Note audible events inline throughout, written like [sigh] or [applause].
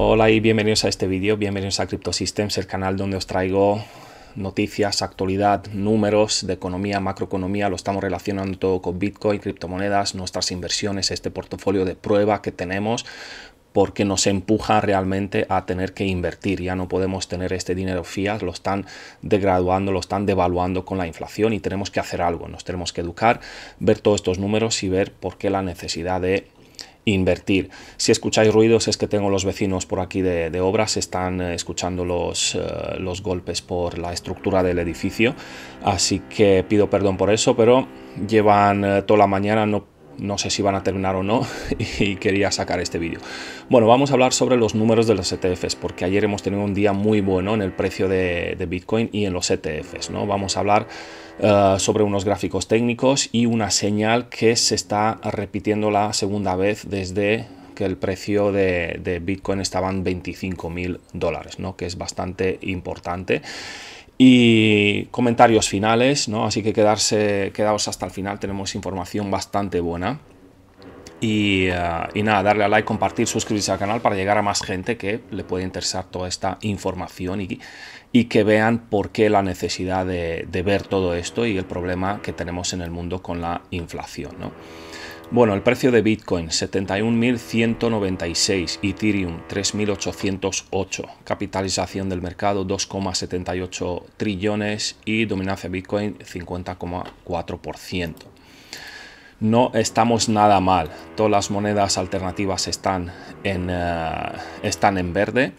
Hola y bienvenidos a este vídeo, bienvenidos a Systems, el canal donde os traigo noticias, actualidad, números de economía, macroeconomía, lo estamos relacionando todo con Bitcoin, criptomonedas, nuestras inversiones, este portafolio de prueba que tenemos porque nos empuja realmente a tener que invertir. Ya no podemos tener este dinero fiat, lo están degraduando, lo están devaluando con la inflación y tenemos que hacer algo. Nos tenemos que educar, ver todos estos números y ver por qué la necesidad de invertir. Si escucháis ruidos es que tengo los vecinos por aquí de, obras, están eh, escuchando los, eh, los golpes por la estructura del edificio, así que pido perdón por eso, pero llevan eh, toda la mañana, no no sé si van a terminar o no [laughs] y quería sacar este vídeo. Bueno, vamos a hablar sobre los números de los ETFs porque ayer hemos tenido un día muy bueno en el precio de, Bitcoin y en los ETFs. ¿no? Vamos a hablar eh, sobre unos gráficos técnicos y una señal que se está repitiendo la segunda vez desde que el precio de, Bitcoin estaba en 25 mil dólares, ¿no? que es bastante importante y comentarios finales, ¿no? Así que quedarse, quedaos hasta el final, tenemos información bastante buena. Eh, y, nada, darle a like, compartir, suscribirse al canal para llegar a más gente que le puede interesar toda esta información y, que vean por qué la necesidad de, de, ver todo esto y el problema que tenemos en el mundo con la inflación, ¿no? Bueno, el precio de Bitcoin 71.196, Ethereum 3.808, capitalización del mercado 2,78 trillones y dominancia Bitcoin 50,4%. No estamos nada mal, todas las monedas alternativas están en, eh, están en verde.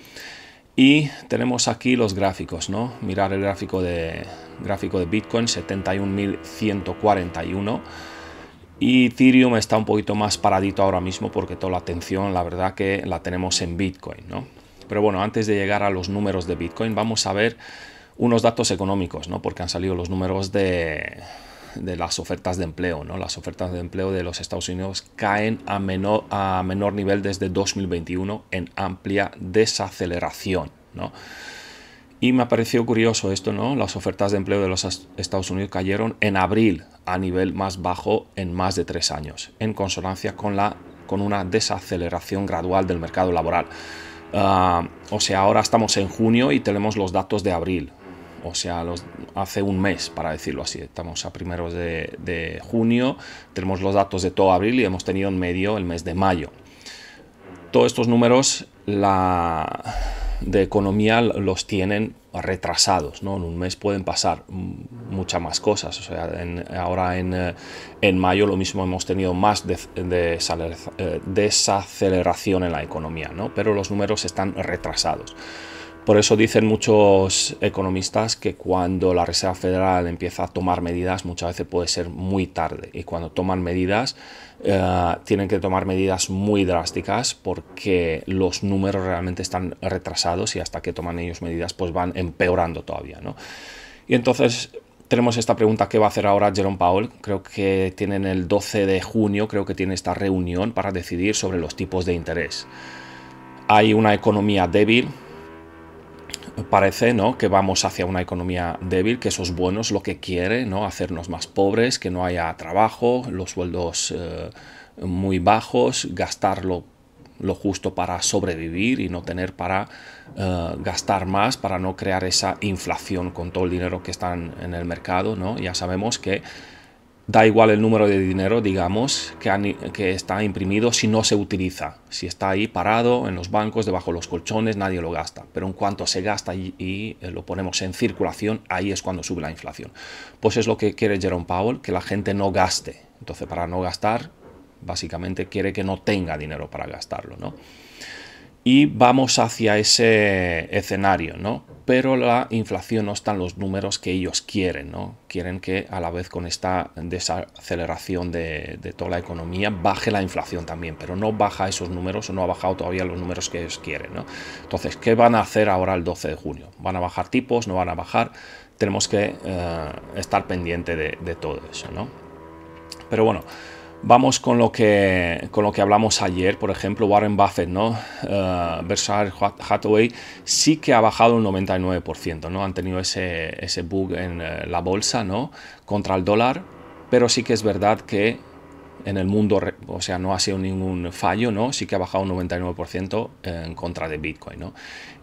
Y tenemos aquí los gráficos, ¿no? Mirar el gráfico de, gráfico de Bitcoin 71.141 y Ethereum está un poquito más paradito ahora mismo porque toda la atención, la verdad que la tenemos en Bitcoin, ¿no? Pero bueno, antes de llegar a los números de Bitcoin, vamos a ver unos datos económicos, ¿no? Porque han salido los números de, las ofertas de empleo, ¿no? Las ofertas de empleo de los Estados Unidos caen a menor, a menor nivel desde 2021 en amplia desaceleración, ¿no? Y me pareció curioso esto, ¿no? Las ofertas de empleo de los Estados Unidos cayeron en abril a nivel más bajo en más de tres años, en consonancia con, la, con una desaceleración gradual del mercado laboral. Ah, o sea, ahora estamos en junio y tenemos los datos de abril. O sea, los, hace un mes, para decirlo así. Estamos a primeros de, de junio, tenemos los datos de todo abril y hemos tenido en medio el mes de mayo. Todos estos números, la de economía los tienen retrasados, En un mes pueden pasar muchas más cosas, o sea, ahora eh, en, mayo lo mismo hemos tenido más de, de eh, desaceleración en la economía, Pero los números están retrasados. Por eso dicen muchos economistas que cuando la Reserva Federal empieza a tomar medidas, muchas veces puede ser muy tarde. Y cuando toman medidas, eh, tienen que tomar medidas muy drásticas porque los números realmente están retrasados y hasta que toman ellos medidas, pues van empeorando todavía. Y entonces tenemos esta pregunta que va a hacer ahora Jerome Powell. Creo que tienen el 12 de junio, creo que tiene esta reunión para decidir sobre los tipos de interés. Hay una economía débil, parece ¿no? que vamos hacia una economía débil, que esos buenos lo que quiere, ¿no? hacernos más pobres, que no haya trabajo, los sueldos eh, muy bajos, gastar lo, justo para sobrevivir y no tener para eh, gastar más, para no crear esa inflación con todo el dinero que está en, el mercado. ¿no? Ya sabemos que Da igual el número de dinero, digamos, que, está imprimido si no se utiliza. Si está ahí parado en los bancos, debajo de los colchones, nadie lo gasta. Pero en cuanto se gasta y, y eh, lo ponemos en circulación, ahí es cuando sube la inflación. Pues es lo que quiere Jerome Powell, que la gente no gaste. Entonces, para no gastar, básicamente quiere que no tenga dinero para gastarlo, ¿no? Y vamos hacia ese escenario, ¿no? pero la inflación no están los números que ellos quieren, ¿no? Quieren que a la vez con esta desaceleración de, toda la economía baje la inflación también, pero no baja esos números o no ha bajado todavía los números que ellos quieren, Entonces, ¿qué van a hacer ahora el 12 de junio? ¿Van a bajar tipos? ¿No van a bajar? Tenemos que eh, estar pendiente de, de todo eso, ¿no? Pero bueno, Vamos con lo, que, con lo que hablamos ayer, por ejemplo, Warren Buffett, ¿no? Eh, Hathaway sí que ha bajado un 99%, ¿no? Han tenido ese, ese bug en eh, la bolsa, ¿no? Contra el dólar, pero sí que es verdad que en el mundo, o sea, no ha sido ningún fallo, ¿no? Sí que ha bajado un 99% en contra de Bitcoin, ¿no?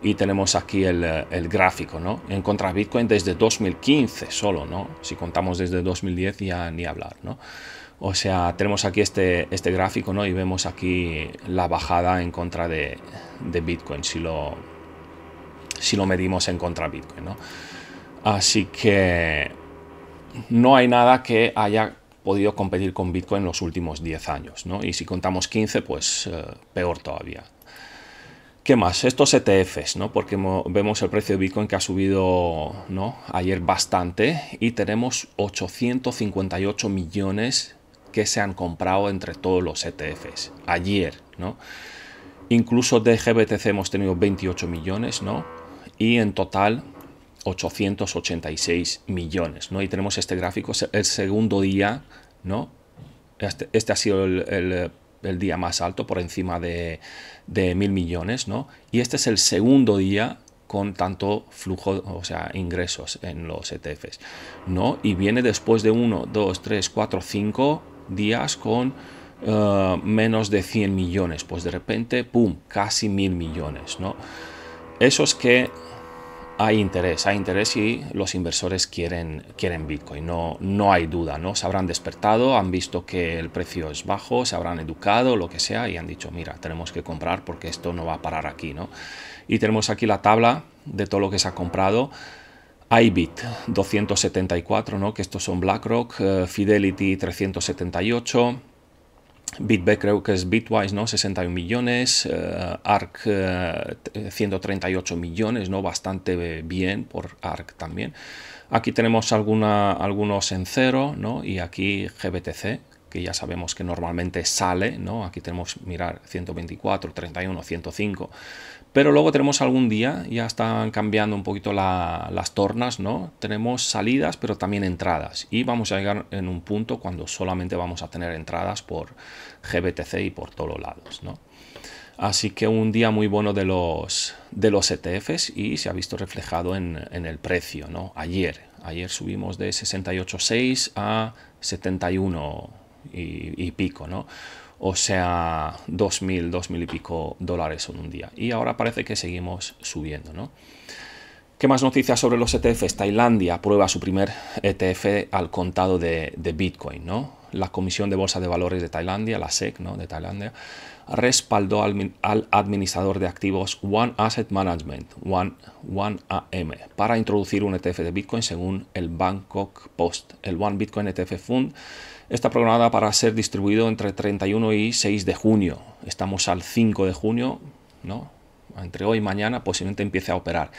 Y tenemos aquí el, eh, el, gráfico, ¿no? En contra de Bitcoin desde 2015 solo, ¿no? Si contamos desde 2010 ya ni hablar, ¿no? O sea, tenemos aquí este, este gráfico, Y vemos aquí la bajada en contra de, Bitcoin, si lo, si lo medimos en contra Bitcoin, Así que no hay nada que haya podido competir con Bitcoin en los últimos 10 años, Y si contamos 15, pues eh, peor todavía. ¿Qué más? Estos ETFs, Porque vemos el precio de Bitcoin que ha subido, ¿no? Ayer bastante y tenemos 858 millones que se han comprado entre todos los ETFs. Ayer, ¿no? Incluso de GBTC hemos tenido 28 millones, ¿no? Y en total 886 millones, ¿no? Y tenemos este gráfico, el segundo día, ¿no? Este, este ha sido el, día más alto, por encima de, de mil millones, ¿no? Y este es el segundo día con tanto flujo, o sea, ingresos en los ETFs, ¿no? Y viene después de 1, 2, 3, 4, 5, días con eh, menos de 100 millones, pues de repente, ¡pum!, casi mil millones, ¿no? Eso es que hay interés, hay interés y los inversores quieren, quieren Bitcoin, no, no hay duda, ¿no? Se habrán despertado, han visto que el precio es bajo, se habrán educado, lo que sea, y han dicho, mira, tenemos que comprar porque esto no va a parar aquí, ¿no? Y tenemos aquí la tabla de todo lo que se ha comprado. IBIT 274, ¿no? que estos son BlackRock, eh, Fidelity 378, Bitback, creo que es Bitwise, ¿no? 61 millones, eh, ARC 138 eh, millones, ¿no? Bastante bien por ARC también. Aquí tenemos algunos en cero, ¿no? Y aquí GBTC, ya sabemos que normalmente sale, ¿no? Aquí tenemos, mirar, 124, 31, 105, pero luego tenemos algún día, ya están cambiando un poquito las tornas, ¿no? Tenemos salidas, pero también entradas. Y vamos a llegar en un punto cuando solamente vamos a tener entradas por GBTC y por todos los lados, Así que un día muy bueno de los, de los ETFs y se ha visto reflejado en, el precio, ¿no? Ayer, ayer subimos de 68.6 a 71 y, pico, ¿no? o sea, 2.000, 2.000 y pico dólares en un día. Y ahora parece que seguimos subiendo, ¿no? ¿Qué más noticias sobre los ETFs? Tailandia aprueba su primer ETF al contado de, Bitcoin, ¿no? La Comisión de Bolsa de Valores de Tailandia, la SEC, ¿no? De Tailandia, respaldó al, administrador de activos One Asset Management, One, One, AM, para introducir un ETF de Bitcoin según el Bangkok Post. El One Bitcoin ETF Fund Está programada para ser distribuido entre 31 y 6 de junio. Estamos al 5 de junio, ¿no? Entre hoy y mañana posiblemente empiece a operar.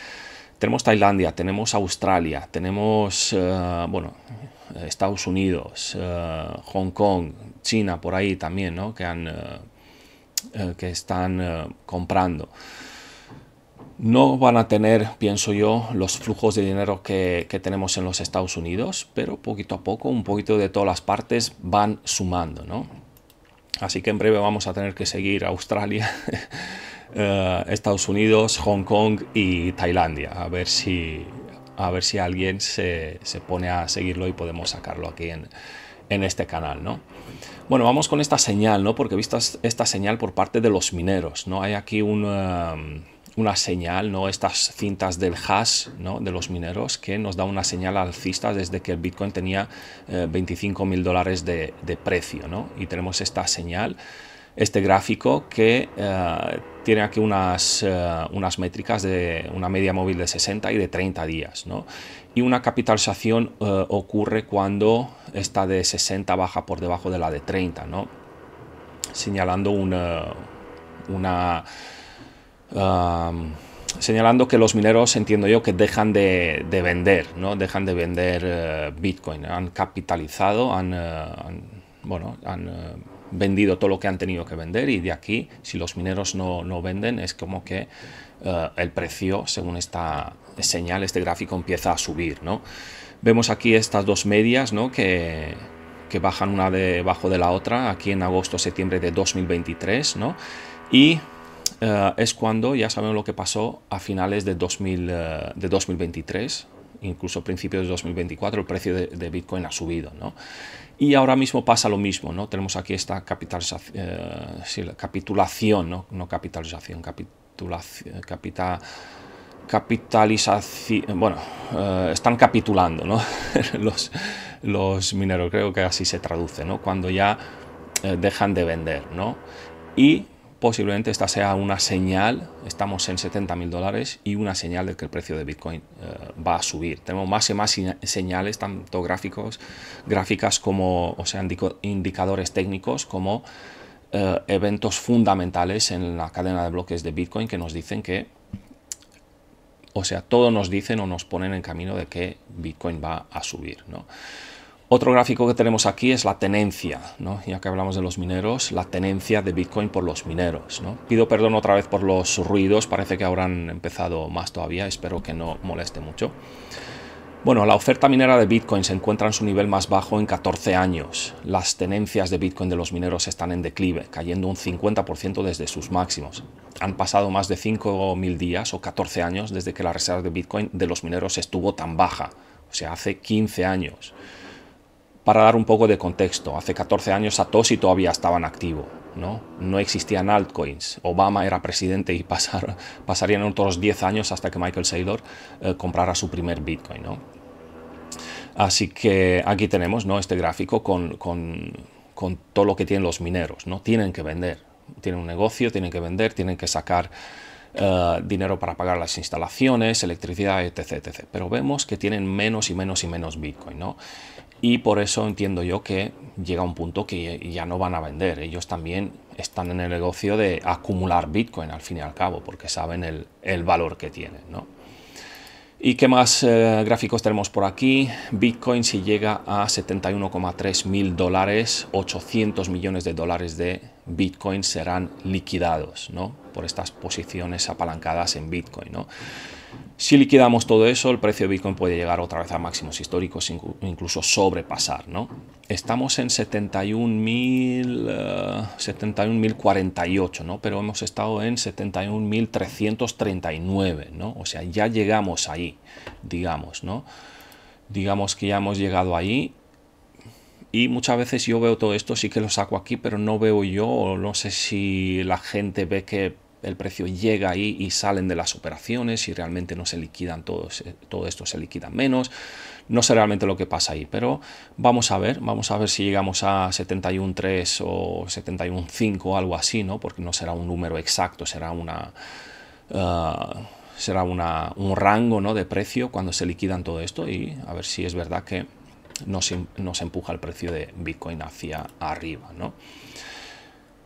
Tenemos Tailandia, tenemos Australia, tenemos, eh, bueno, Estados Unidos, eh, Hong Kong, China por ahí también, ¿no? Que, han, eh, que están comprando. No van a tener, pienso yo, los flujos de dinero que, tenemos en los Estados Unidos, pero poquito a poco, un poquito de todas las partes van sumando, ¿no? Así que en breve vamos a tener que seguir Australia, [laughs] eh, Estados Unidos, Hong Kong y Tailandia, a ver si, a ver si alguien se, pone a seguirlo y podemos sacarlo aquí en, este canal, ¿no? Bueno, vamos con esta señal, ¿no? Porque he visto esta señal por parte de los mineros, ¿no? Hay aquí un... Um, una señal, ¿no? estas cintas del hash ¿no? de los mineros, que nos da una señal alcista desde que el Bitcoin tenía 25 eh, mil dólares de, precio. Y tenemos esta señal, este gráfico que eh, tiene aquí unas, eh, unas métricas de una media móvil de 60 y de 30 días. Y una capitalización ocurre cuando esta de 60 baja por debajo de la de 30, ¿no? señalando una... una señalando que los mineros, entiendo yo, que dejan de, vender, ¿no? Dejan de vender eh, Bitcoin, han capitalizado, han, eh, bueno, han eh, vendido todo lo que han tenido que vender y de aquí, si los mineros no, venden, es como que el precio, según esta señal, este gráfico empieza a subir, ¿no? Vemos aquí estas dos medias, ¿no? Que, que bajan una debajo de la otra, aquí en agosto, septiembre de 2023, ¿no? Y eh, es cuando ya sabemos lo que pasó a finales de, eh, de 2023, incluso principios de 2024, el precio de, Bitcoin ha subido. ¿no? Y ahora mismo pasa lo mismo, ¿no? Tenemos aquí esta capitalización, eh, capitulación, ¿no? capitalización, capitulación, capitalización, bueno, están capitulando, ¿no? [laughs] los, los, mineros, creo que así se traduce, ¿no? Cuando ya dejan de vender, ¿no? Y posiblemente esta sea una señal, estamos en 70 mil dólares y una señal de que el precio de Bitcoin eh, va a subir. Tenemos más y más señales, tanto gráficos, gráficas como, o sea, indicadores técnicos como eh, eventos fundamentales en la cadena de bloques de Bitcoin que nos dicen que, o sea, todo nos dicen o nos ponen en camino de que Bitcoin va a subir, ¿no? Otro gráfico que tenemos aquí es la tenencia, ya que hablamos de los mineros, la tenencia de Bitcoin por los mineros. Pido perdón otra vez por los ruidos, parece que habrán empezado más todavía, espero que no moleste mucho. Bueno, la oferta minera de Bitcoin se encuentra en su nivel más bajo en 14 años. Las tenencias de Bitcoin de los mineros están en declive, cayendo un 50% desde sus máximos. Han pasado más de 5.000 días o 14 años desde que la reserva de Bitcoin de los mineros estuvo tan baja, o sea, hace 15 años. Para dar un poco de contexto, hace 14 años Satoshi todavía estaba en activo, ¿no? No existían altcoins. Obama era presidente y [laughs] pasar, pasarían otros 10 años hasta que Michael Saylor eh, comprara su primer Bitcoin, Así que aquí tenemos ¿no? este gráfico con, con, con todo lo que tienen los mineros, ¿no? Tienen que vender, tienen un negocio, tienen que vender, tienen que sacar eh, dinero para pagar las instalaciones, electricidad, etc, Pero vemos que tienen menos y menos y menos Bitcoin, ¿no? Y por eso entiendo yo que llega un punto que ya no van a vender. Ellos también están en el negocio de acumular Bitcoin al fin y al cabo, porque saben el, valor que tienen. ¿no? ¿Y qué más eh, gráficos tenemos por aquí? Bitcoin si llega a 71,3 mil dólares, 800 millones de dólares de Bitcoin serán liquidados ¿no? por estas posiciones apalancadas en Bitcoin. ¿no? Si liquidamos todo eso, el precio de Bitcoin puede llegar otra vez a máximos históricos, incluso sobrepasar, ¿no? Estamos en 71.000, 71.048, eh, ¿no? Pero hemos estado en 71.339, ¿no? O sea, ya llegamos ahí, digamos, ¿no? Digamos que ya hemos llegado ahí y muchas veces yo veo todo esto, sí que lo saco aquí, pero no veo yo, no sé si la gente ve que el precio llega ahí y salen de las operaciones y realmente no se liquidan todos, eh, todo esto se liquida menos. No sé realmente lo que pasa ahí, pero vamos a ver, vamos a ver si llegamos a 71.3 o 71.5 o algo así, ¿no? Porque no será un número exacto, será una... Eh, será una, un rango ¿no? de precio cuando se liquidan todo esto y a ver si es verdad que no se empuja el precio de Bitcoin hacia arriba. ¿no?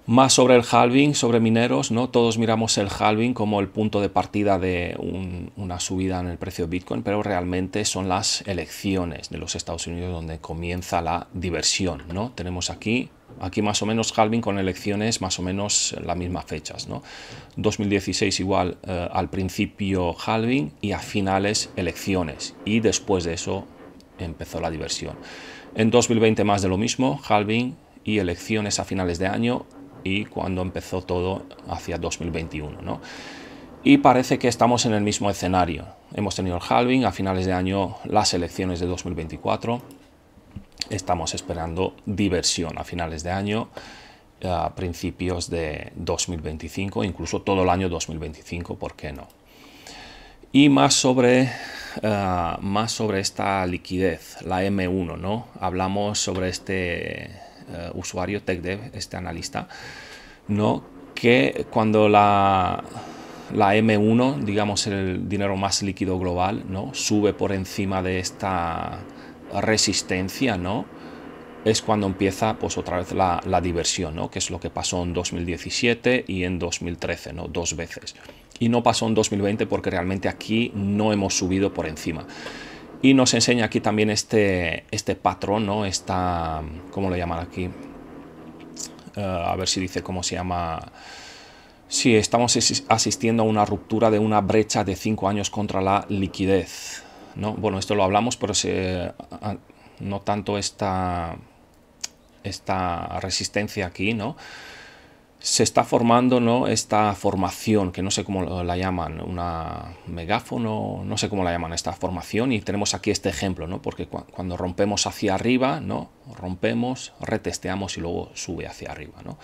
Más sobre el halving, sobre mineros, ¿no? Todos miramos el halving como el punto de partida de una subida en el precio de Bitcoin, pero realmente son las elecciones de los Estados Unidos donde comienza la diversión, ¿no? Tenemos aquí, aquí más o menos halving con elecciones más o menos las mismas fechas, ¿no? 2016 igual eh, al principio halving y a finales elecciones y después de eso empezó la diversión. En 2020 más de lo mismo, halving y elecciones a finales de año y cuando empezó todo hacia 2021. ¿no? Y parece que estamos en el mismo escenario. Hemos tenido el halving, a finales de año las elecciones de 2024. Estamos esperando diversión a finales de año, a principios de 2025, incluso todo el año 2025, ¿por qué no? Y más sobre, eh, más sobre esta liquidez, la M1, ¿no? Hablamos sobre este eh, usuario TechDev, este analista, ¿no? que cuando la, M1, digamos el dinero más líquido global, ¿no? sube por encima de esta resistencia, ¿no? es cuando empieza pues otra vez la, diversión, que es lo que pasó en 2017 y en 2013, ¿no? dos veces. Y no pasó en 2020 porque realmente aquí no hemos subido por encima. Y nos enseña aquí también este, este patrón, ¿no? Esta, ¿cómo lo llaman aquí? Eh, a ver si dice cómo se llama... si estamos asistiendo a una ruptura de una brecha de 5 años contra la liquidez. ¿no? Bueno, esto lo hablamos, pero no tanto esta, esta resistencia aquí, ¿no? se está formando ¿no? esta formación, que no sé cómo la llaman, una megáfono, no sé cómo la llaman esta formación, y tenemos aquí este ejemplo, ¿no? porque cuando rompemos hacia arriba, ¿no? rompemos, retesteamos y luego sube hacia arriba. ¿no?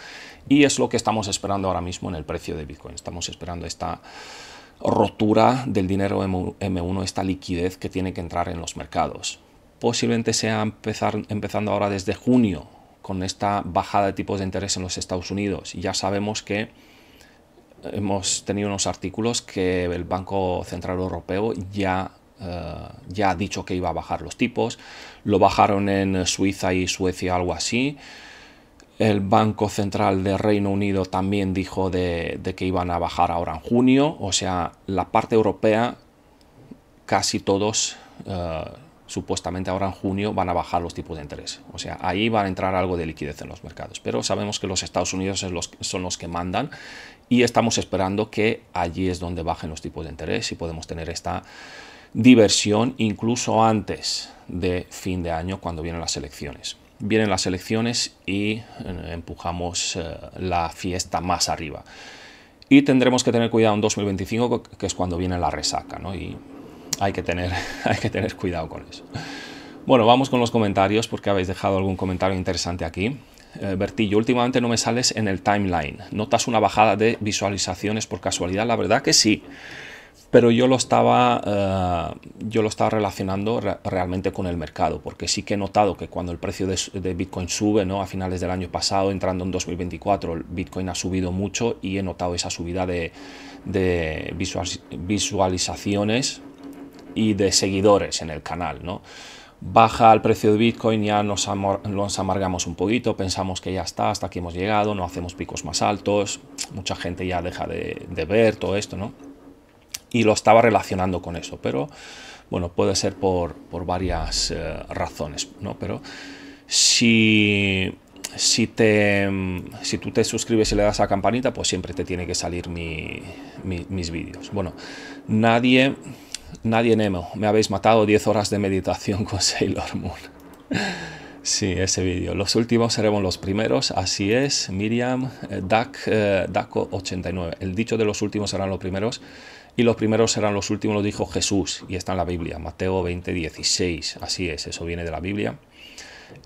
Y es lo que estamos esperando ahora mismo en el precio de Bitcoin, estamos esperando esta rotura del dinero M1, esta liquidez que tiene que entrar en los mercados. Posiblemente sea empezar, empezando ahora desde junio con esta bajada de tipos de interés en los Estados Unidos. Ya sabemos que hemos tenido unos artículos que el Banco Central Europeo ya, eh, ya ha dicho que iba a bajar los tipos. Lo bajaron en Suiza y Suecia, algo así. El Banco Central de Reino Unido también dijo de, que iban a bajar ahora en junio. O sea, la parte europea, casi todos... Eh, supuestamente ahora en junio van a bajar los tipos de interés. O sea, ahí va a entrar algo de liquidez en los mercados. Pero sabemos que los Estados Unidos son los, que mandan y estamos esperando que allí es donde bajen los tipos de interés y podemos tener esta diversión incluso antes de fin de año cuando vienen las elecciones. Vienen las elecciones y eh, empujamos eh, la fiesta más arriba. Y tendremos que tener cuidado en 2025, que es cuando viene la resaca, ¿no? hay que tener, [laughs] hay que tener cuidado con eso. Bueno, vamos con los comentarios porque habéis dejado algún comentario interesante aquí. Eh, Bertillo, últimamente no me sales en el timeline. ¿Notas una bajada de visualizaciones por casualidad? La verdad que sí pero yo lo estaba, eh, yo lo estaba relacionando realmente con el mercado, porque sí que he notado que cuando el precio de, Bitcoin sube, ¿no? a finales del año pasado, entrando en 2024, el Bitcoin ha subido mucho y he notado esa subida de, visualizaciones y de seguidores en el canal, ¿no? Baja el precio de Bitcoin, ya nos, amargamos un poquito, pensamos que ya está, hasta aquí hemos llegado, no hacemos picos más altos, mucha gente ya deja de, ver todo esto, ¿no? Y lo estaba relacionando con eso, pero bueno, puede ser por, varias eh, razones, ¿no? Pero si, si, te, si tú te suscribes y le das a la campanita, pues siempre te tiene que salir mis vídeos. Bueno, nadie Nadie Nemo, me habéis matado 10 horas de meditación con Sailor Moon. Sí, ese vídeo. Los últimos seremos los primeros, así es, Miriam, eh, 89 eh, El dicho de los últimos serán los primeros y los primeros serán los últimos, lo dijo Jesús y está en la Biblia, Mateo 20, 16. Así es, eso viene de la Biblia.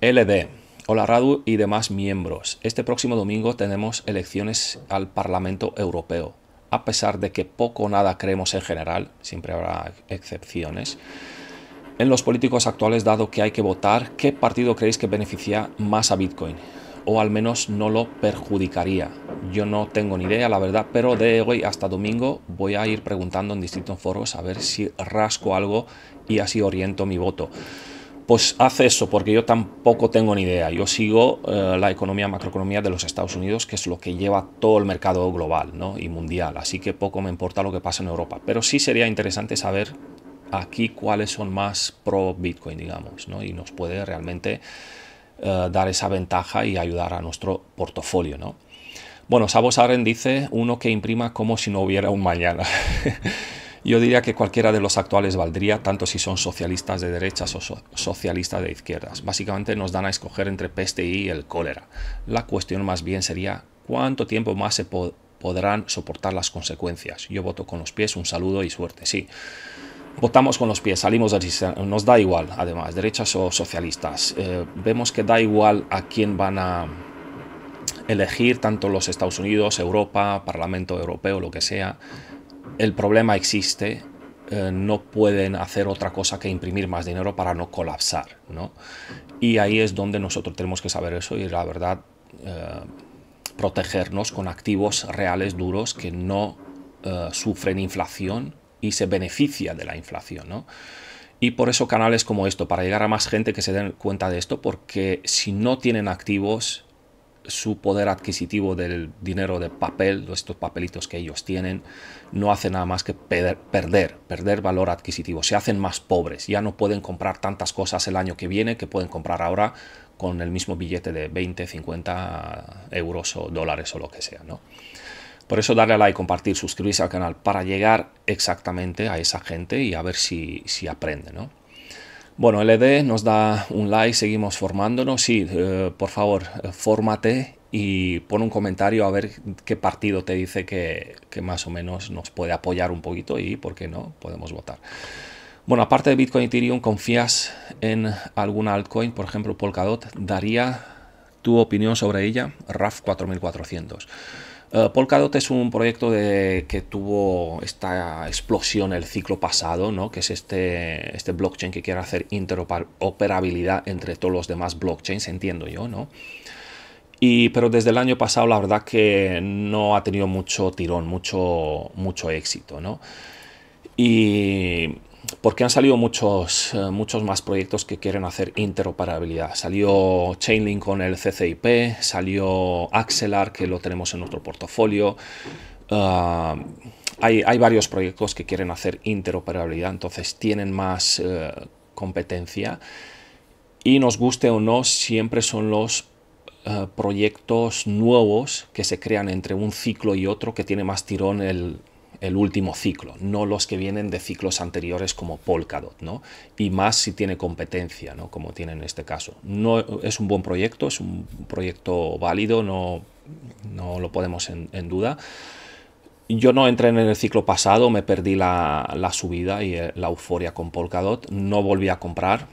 LD, Hola Radu y demás miembros. Este próximo domingo tenemos elecciones al Parlamento Europeo a pesar de que poco o nada creemos en general, siempre habrá excepciones, en los políticos actuales, dado que hay que votar, ¿qué partido creéis que beneficia más a Bitcoin? O al menos no lo perjudicaría. Yo no tengo ni idea, la verdad, pero de hoy hasta domingo voy a ir preguntando en distintos foros a ver si rasco algo y así oriento mi voto. Pues hace eso, porque yo tampoco tengo ni idea. Yo sigo eh, la economía, macroeconomía de los Estados Unidos, que es lo que lleva todo el mercado global y mundial. Así que poco me importa lo que pasa en Europa. Pero sí sería interesante saber aquí cuáles son más pro Bitcoin, digamos, ¿no? y nos puede realmente eh, dar esa ventaja y ayudar a nuestro portafolio. ¿no? Bueno, Sabo Saren dice uno que imprima como si no hubiera un mañana. [laughs] Yo diría que cualquiera de los actuales valdría, tanto si son socialistas de derechas o socialistas de izquierdas. Básicamente nos dan a escoger entre peste y el cólera. La cuestión más bien sería cuánto tiempo más se podrán soportar las consecuencias. Yo voto con los pies, un saludo y suerte, sí. Votamos con los pies, salimos del sistema, nos da igual, además, derechas o socialistas. Eh, vemos que da igual a quién van a elegir, tanto los Estados Unidos, Europa, Parlamento Europeo, lo que sea el problema existe, eh, no pueden hacer otra cosa que imprimir más dinero para no colapsar, ¿no? Y ahí es donde nosotros tenemos que saber eso y la verdad eh, protegernos con activos reales duros que no eh, sufren inflación y se beneficia de la inflación, Y por eso canales como esto, para llegar a más gente que se den cuenta de esto, porque si no tienen activos su poder adquisitivo del dinero de papel, de estos papelitos que ellos tienen, no hace nada más que perder, perder, valor adquisitivo. Se hacen más pobres, ya no pueden comprar tantas cosas el año que viene que pueden comprar ahora con el mismo billete de 20, 50 euros o dólares o lo que sea, ¿no? Por eso darle a like, compartir, suscribirse al canal para llegar exactamente a esa gente y a ver si, si aprende, ¿no? Bueno, LD nos da un like, seguimos formándonos Sí, eh, por favor, eh, fórmate y pon un comentario a ver qué partido te dice que, que, más o menos nos puede apoyar un poquito y, ¿por qué no?, podemos votar. Bueno, aparte de Bitcoin y Ethereum, ¿confías en alguna altcoin? Por ejemplo, Polkadot. ¿Daría tu opinión sobre ella? RAF 4400. Eh, Polkadot es un proyecto de, que tuvo esta explosión el ciclo pasado, ¿no? que es este, este blockchain que quiere hacer interoperabilidad entre todos los demás blockchains, entiendo yo, ¿no? Y, pero desde el año pasado la verdad que no ha tenido mucho tirón, mucho, mucho éxito, ¿no? Y porque han salido muchos, eh, muchos más proyectos que quieren hacer interoperabilidad. Salió Chainlink con el CCIP, salió Axelar, que lo tenemos en nuestro portafolio. Ah, hay, varios proyectos que quieren hacer interoperabilidad, entonces tienen más eh, competencia. Y nos guste o no, siempre son los eh, proyectos nuevos que se crean entre un ciclo y otro que tiene más tirón el, el último ciclo, no los que vienen de ciclos anteriores como Polkadot, ¿no? Y más si tiene competencia, ¿no? Como tiene en este caso. No, es un buen proyecto, es un proyecto válido, no, no lo podemos en, duda. Yo no entré en el ciclo pasado, me perdí la, la subida y eh, la euforia con Polkadot, no volví a comprar,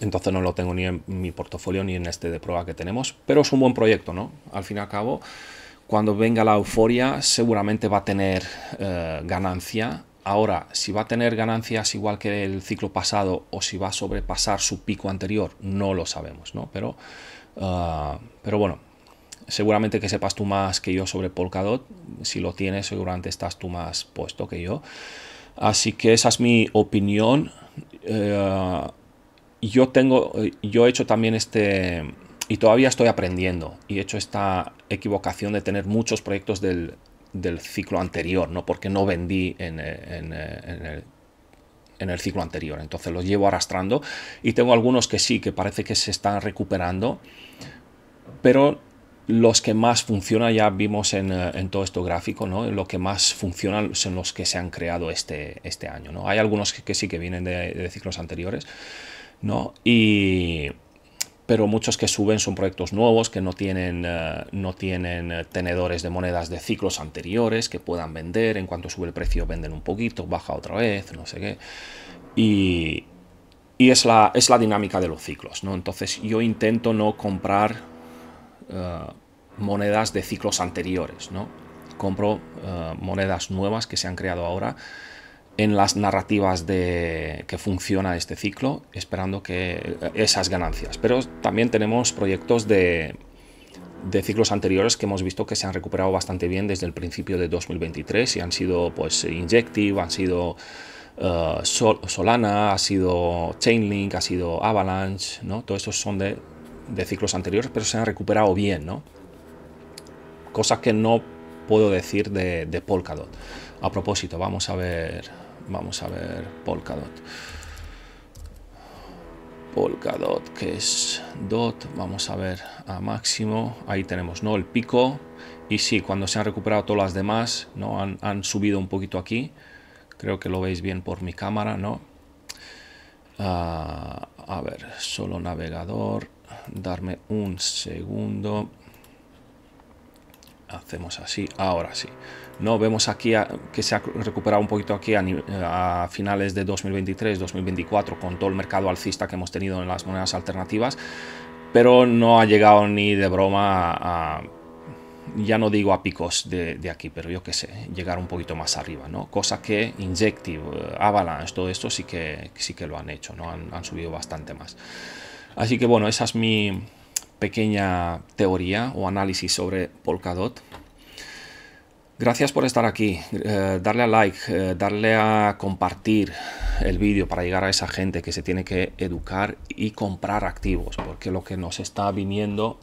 entonces no lo tengo ni en mi portafolio ni en este de prueba que tenemos, pero es un buen proyecto, ¿no? Al fin y al cabo, cuando venga la euforia seguramente va a tener eh, ganancia. Ahora, si va a tener ganancias igual que el ciclo pasado o si va a sobrepasar su pico anterior, no lo sabemos, ¿no? Pero, eh, pero bueno, seguramente que sepas tú más que yo sobre Polkadot. Si lo tienes, seguramente estás tú más puesto que yo. Así que esa es mi opinión. Eh, yo tengo, yo he hecho también este, y todavía estoy aprendiendo y he hecho esta equivocación de tener muchos proyectos del, ciclo anterior, ¿no? Porque no vendí eh, eh, en, el, ciclo anterior. Entonces los llevo arrastrando y tengo algunos que sí, que parece que se están recuperando, pero los que más funcionan, ya vimos eh, en, todo esto gráfico, ¿no? Lo que más funcionan son los que se han creado este, este año, ¿no? Hay algunos que, sí que vienen de, de ciclos anteriores, ¿no? Y pero muchos que suben son proyectos nuevos que no tienen, eh, no tienen eh, tenedores de monedas de ciclos anteriores que puedan vender. En cuanto sube el precio, venden un poquito, baja otra vez, no sé qué. Y, y es, la, es la dinámica de los ciclos, ¿no? Entonces yo intento no comprar eh, monedas de ciclos anteriores, ¿no? Compro monedas nuevas que se han creado ahora en las narrativas de que funciona este ciclo, esperando que eh, esas ganancias. Pero también tenemos proyectos de, ciclos anteriores que hemos visto que se han recuperado bastante bien desde el principio de 2023 y han sido pues Injective, han sido eh, Solana, ha sido Chainlink, ha sido Avalanche, ¿no? Todos estos son de, de ciclos anteriores, pero se han recuperado bien, ¿no? Cosas que no puedo decir de, de Polkadot. A propósito, vamos a ver Vamos a ver Polkadot. Polkadot, que es DOT. Vamos a ver a máximo. Ahí tenemos, ¿no? El pico. Y sí, cuando se han recuperado todas las demás, ¿no? Han, subido un poquito aquí. Creo que lo veis bien por mi cámara, ¿no? Ah, a ver, solo navegador. Darme un segundo. Hacemos así. Ahora sí. ¿no? Vemos aquí que se ha recuperado un poquito aquí a, finales de 2023, 2024, con todo el mercado alcista que hemos tenido en las monedas alternativas, pero no ha llegado ni de broma a, ya no digo a picos de, aquí, pero yo qué sé, llegar un poquito más arriba, ¿no? Cosa que Injective, eh, Avalanche, todo esto sí que, sí que lo han hecho, ¿no? Han, han subido bastante más. Así que bueno, esa es mi pequeña teoría o análisis sobre Polkadot. Gracias por estar aquí, eh, darle a like, eh, darle a compartir el vídeo para llegar a esa gente que se tiene que educar y comprar activos, porque lo que nos está viniendo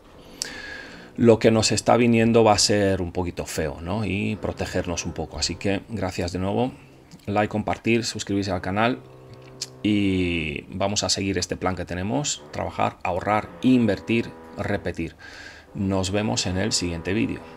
lo que nos está viniendo va a ser un poquito feo, ¿no? Y protegernos un poco. Así que gracias de nuevo. Like, compartir, suscribirse al canal y vamos a seguir este plan que tenemos, trabajar, ahorrar, invertir, repetir. Nos vemos en el siguiente vídeo.